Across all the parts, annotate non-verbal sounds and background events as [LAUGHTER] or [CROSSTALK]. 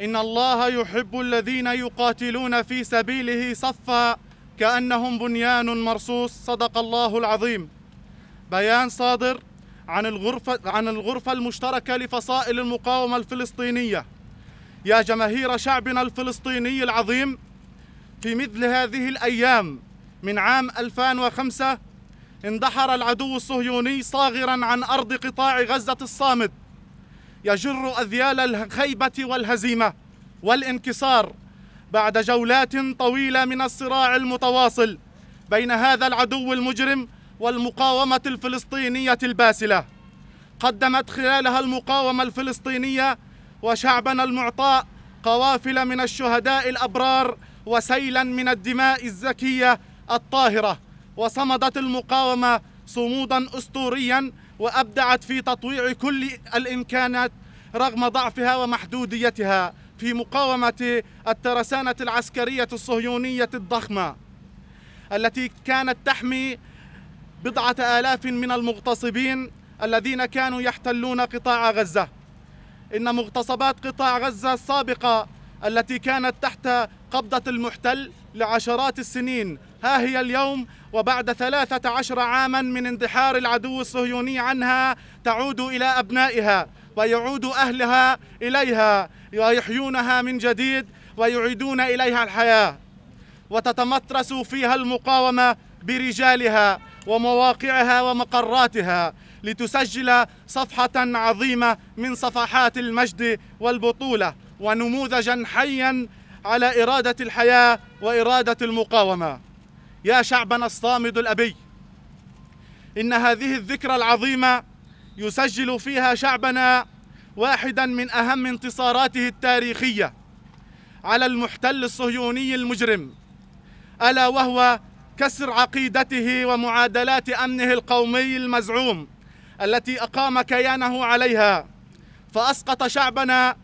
إن الله يحب الذين يقاتلون في سبيله صفا كأنهم بنيان مرصوص صدق الله العظيم بيان صادر عن الغرفة, عن الغرفة المشتركة لفصائل المقاومة الفلسطينية يا جماهير شعبنا الفلسطيني العظيم في مثل هذه الأيام من عام 2005 اندحر العدو الصهيوني صاغرا عن أرض قطاع غزة الصامت يجر أذيال الخيبة والهزيمة والانكسار بعد جولات طويلة من الصراع المتواصل بين هذا العدو المجرم والمقاومة الفلسطينية الباسلة قدمت خلالها المقاومة الفلسطينية وشعبنا المعطاء قوافل من الشهداء الأبرار وسيلا من الدماء الزكية الطاهرة وصمدت المقاومة صمودا أسطوريا وأبدعت في تطويع كل الإمكانات رغم ضعفها ومحدوديتها في مقاومة الترسانة العسكرية الصهيونية الضخمة التي كانت تحمي بضعة آلاف من المغتصبين الذين كانوا يحتلون قطاع غزة إن مغتصبات قطاع غزة السابقة التي كانت تحت قبضة المحتل لعشرات السنين ها هي اليوم وبعد ثلاثة عشر عاما من اندحار العدو الصهيوني عنها تعود إلى أبنائها ويعود أهلها إليها ويحيونها من جديد ويعيدون إليها الحياة وتتمطرس فيها المقاومة برجالها ومواقعها ومقراتها لتسجل صفحة عظيمة من صفحات المجد والبطولة ونموذجا حيا على إرادة الحياة وإرادة المقاومة يا شعبنا الصامد الأبي إن هذه الذكرى العظيمة يسجل فيها شعبنا واحدا من أهم انتصاراته التاريخية على المحتل الصهيوني المجرم ألا وهو كسر عقيدته ومعادلات أمنه القومي المزعوم التي أقام كيانه عليها فأسقط شعبنا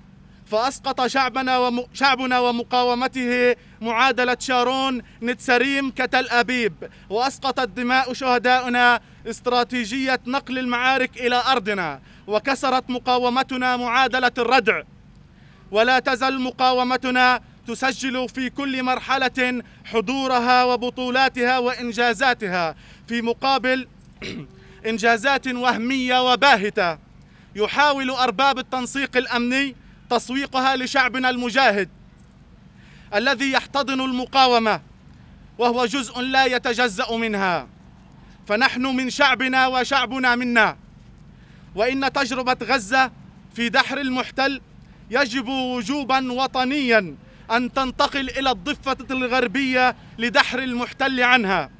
فأسقط شعبنا وم... شعبنا ومقاومته معادلة شارون نتسريم كتل أبيب وأسقطت دماء شهدائنا استراتيجية نقل المعارك إلى أرضنا وكسرت مقاومتنا معادلة الردع ولا تزل مقاومتنا تسجل في كل مرحلة حضورها وبطولاتها وإنجازاتها في مقابل [CLEARS THROAT] إنجازات وهمية وباهتة يحاول أرباب التنسيق الأمني تسويقها لشعبنا المجاهد الذي يحتضن المقاومة وهو جزء لا يتجزأ منها فنحن من شعبنا وشعبنا منا وإن تجربة غزة في دحر المحتل يجب وجوبا وطنيا أن تنتقل إلى الضفة الغربية لدحر المحتل عنها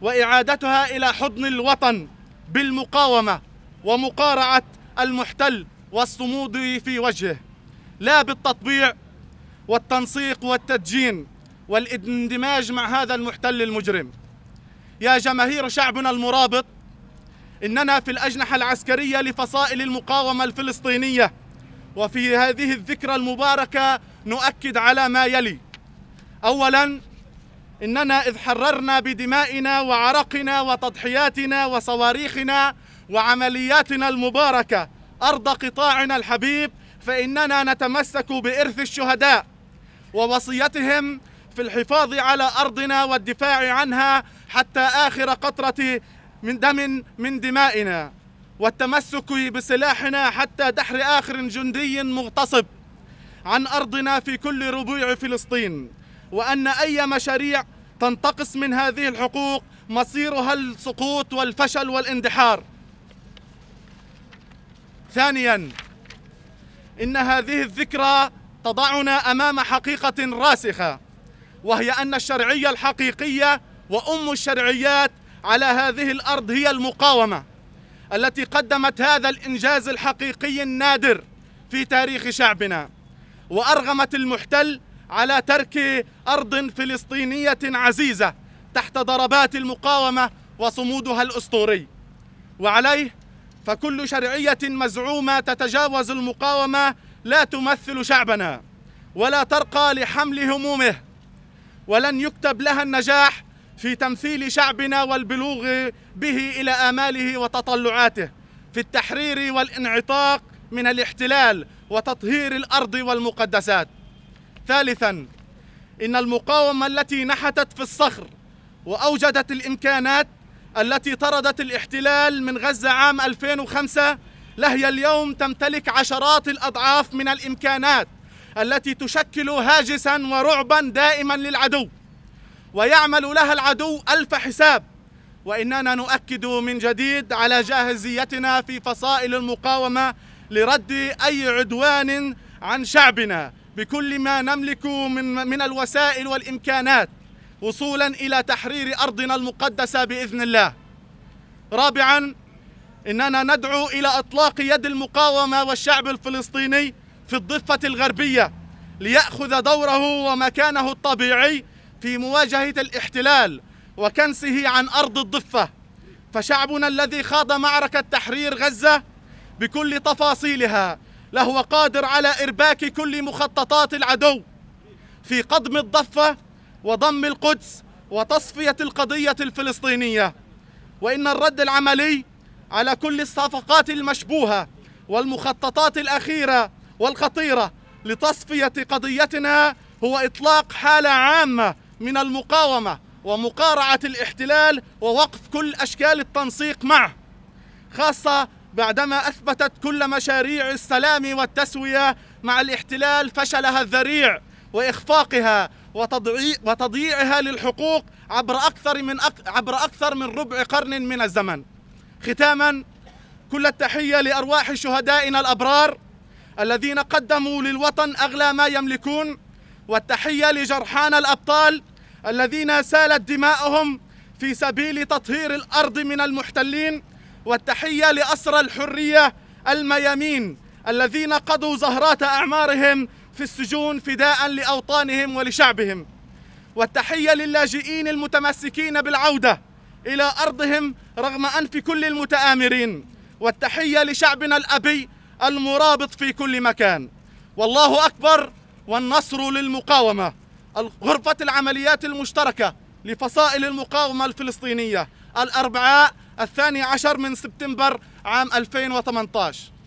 وإعادتها إلى حضن الوطن بالمقاومة ومقارعة المحتل والصمود في وجهه لا بالتطبيع والتنسيق والتدجين والاندماج مع هذا المحتل المجرم يا جماهير شعبنا المرابط إننا في الأجنحة العسكرية لفصائل المقاومة الفلسطينية وفي هذه الذكرى المباركة نؤكد على ما يلي أولاً إننا إذ حررنا بدمائنا وعرقنا وتضحياتنا وصواريخنا وعملياتنا المباركة أرض قطاعنا الحبيب فإننا نتمسك بإرث الشهداء ووصيتهم في الحفاظ على أرضنا والدفاع عنها حتى آخر قطرة من دم من دمائنا والتمسك بسلاحنا حتى دحر آخر جندي مغتصب عن أرضنا في كل ربوع فلسطين وأن أي مشاريع تنتقص من هذه الحقوق مصيرها السقوط والفشل والاندحار ثانيا إن هذه الذكرى تضعنا أمام حقيقة راسخة وهي أن الشرعية الحقيقية وأم الشرعيات على هذه الأرض هي المقاومة التي قدمت هذا الإنجاز الحقيقي النادر في تاريخ شعبنا وأرغمت المحتل على ترك أرض فلسطينية عزيزة تحت ضربات المقاومة وصمودها الأسطوري وعليه فكل شرعية مزعومة تتجاوز المقاومة لا تمثل شعبنا ولا ترقى لحمل همومه ولن يكتب لها النجاح في تمثيل شعبنا والبلوغ به إلى آماله وتطلعاته في التحرير والانعطاق من الاحتلال وتطهير الأرض والمقدسات ثالثا إن المقاومة التي نحتت في الصخر وأوجدت الإمكانات التي طردت الاحتلال من غزة عام 2005 لهي اليوم تمتلك عشرات الأضعاف من الإمكانات التي تشكل هاجسا ورعبا دائما للعدو ويعمل لها العدو ألف حساب وإننا نؤكد من جديد على جاهزيتنا في فصائل المقاومة لرد أي عدوان عن شعبنا بكل ما نملك من, من الوسائل والإمكانات وصولا إلى تحرير أرضنا المقدسة بإذن الله رابعا إننا ندعو إلى أطلاق يد المقاومة والشعب الفلسطيني في الضفة الغربية ليأخذ دوره ومكانه الطبيعي في مواجهة الاحتلال وكنسه عن أرض الضفة فشعبنا الذي خاض معركة تحرير غزة بكل تفاصيلها لهو قادر على إرباك كل مخططات العدو في قضم الضفة وضم القدس وتصفية القضية الفلسطينية وإن الرد العملي على كل الصفقات المشبوهة والمخططات الأخيرة والخطيرة لتصفية قضيتنا هو إطلاق حالة عامة من المقاومة ومقارعة الاحتلال ووقف كل أشكال التنسيق معه خاصة بعدما أثبتت كل مشاريع السلام والتسوية مع الاحتلال فشلها الذريع وإخفاقها وتضييعها للحقوق عبر أكثر من أك... عبر أكثر من ربع قرن من الزمن. ختاما كل التحية لأرواح شهدائنا الأبرار الذين قدموا للوطن أغلى ما يملكون والتحية لجرحانا الأبطال الذين سالت دماؤهم في سبيل تطهير الأرض من المحتلين والتحية لأسرى الحرية الميامين الذين قضوا زهرات أعمارهم في السجون فداء لأوطانهم ولشعبهم والتحية للاجئين المتمسكين بالعودة إلى أرضهم رغم أنف كل المتآمرين والتحية لشعبنا الأبي المرابط في كل مكان والله أكبر والنصر للمقاومة غرفة العمليات المشتركة لفصائل المقاومة الفلسطينية الأربعاء الثاني عشر من سبتمبر عام 2018